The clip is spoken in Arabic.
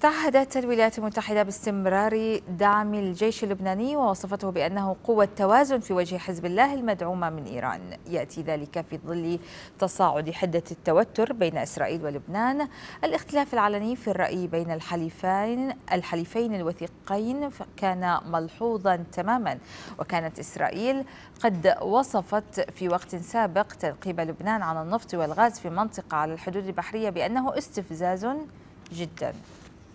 تعهدت الولايات المتحدة باستمرار دعم الجيش اللبناني ووصفته بأنه قوة توازن في وجه حزب الله المدعومة من إيران يأتي ذلك في ظل تصاعد حدة التوتر بين إسرائيل ولبنان الاختلاف العلني في الرأي بين الحليفين الحليفين الوثيقين كان ملحوظا تماما وكانت إسرائيل قد وصفت في وقت سابق تنقيب لبنان عن النفط والغاز في منطقة على الحدود البحرية بأنه استفزاز جداً